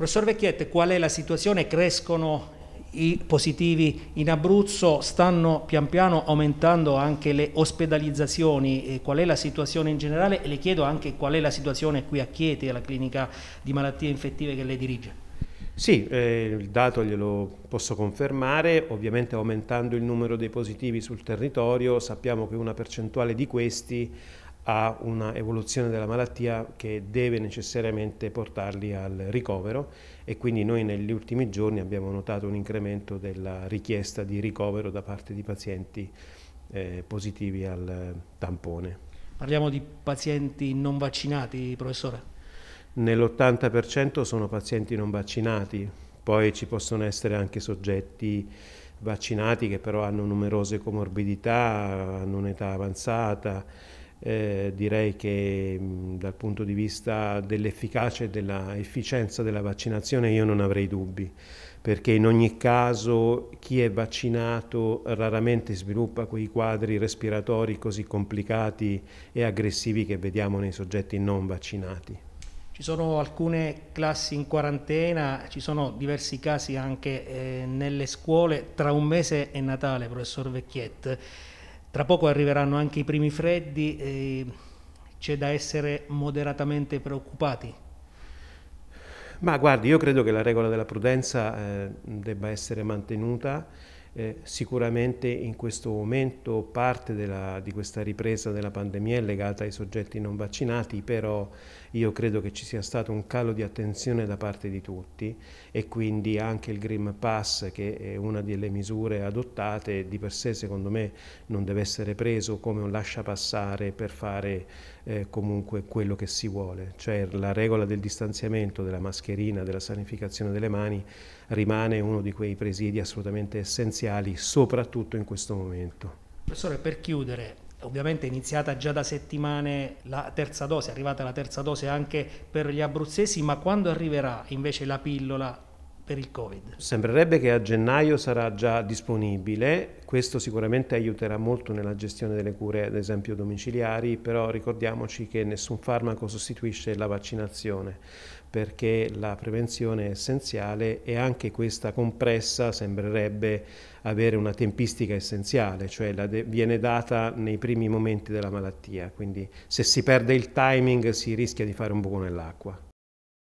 Professor Vecchiette, qual è la situazione? Crescono i positivi in Abruzzo, stanno pian piano aumentando anche le ospedalizzazioni, qual è la situazione in generale e le chiedo anche qual è la situazione qui a Chieti, alla clinica di malattie infettive che lei dirige. Sì, eh, il dato glielo posso confermare, ovviamente aumentando il numero dei positivi sul territorio sappiamo che una percentuale di questi a una evoluzione della malattia che deve necessariamente portarli al ricovero e quindi noi negli ultimi giorni abbiamo notato un incremento della richiesta di ricovero da parte di pazienti eh, positivi al tampone. Parliamo di pazienti non vaccinati, professore? Nell'80% sono pazienti non vaccinati, poi ci possono essere anche soggetti vaccinati che però hanno numerose comorbidità, hanno un'età avanzata, eh, direi che mh, mm, dal punto di vista dell'efficacia e dell'efficienza della vaccinazione io non avrei dubbi, perché in ogni caso chi è vaccinato raramente sviluppa quei quadri respiratori così complicati e aggressivi che vediamo nei soggetti non vaccinati. Ci sono alcune classi in quarantena, ci sono diversi casi anche eh, nelle scuole tra un mese e Natale, professor Vecchiette. Tra poco arriveranno anche i primi freddi e c'è da essere moderatamente preoccupati. Ma guardi, io credo che la regola della prudenza eh, debba essere mantenuta eh, sicuramente in questo momento parte della, di questa ripresa della pandemia è legata ai soggetti non vaccinati, però io credo che ci sia stato un calo di attenzione da parte di tutti e quindi anche il Green Pass, che è una delle misure adottate, di per sé secondo me non deve essere preso come un lascia passare per fare eh, comunque quello che si vuole, cioè la regola del distanziamento, della mascherina, della sanificazione delle mani rimane uno di quei presidi assolutamente essenziali essenziali, soprattutto in questo momento. Professore, per chiudere, ovviamente è iniziata già da settimane la terza dose, è arrivata la terza dose anche per gli abruzzesi, ma quando arriverà invece la pillola per il Covid. Sembrerebbe che a gennaio sarà già disponibile, questo sicuramente aiuterà molto nella gestione delle cure, ad esempio domiciliari, però ricordiamoci che nessun farmaco sostituisce la vaccinazione perché la prevenzione è essenziale e anche questa compressa sembrerebbe avere una tempistica essenziale, cioè de- viene data nei primi momenti della malattia, quindi se si perde il timing si rischia di fare un buco nell'acqua.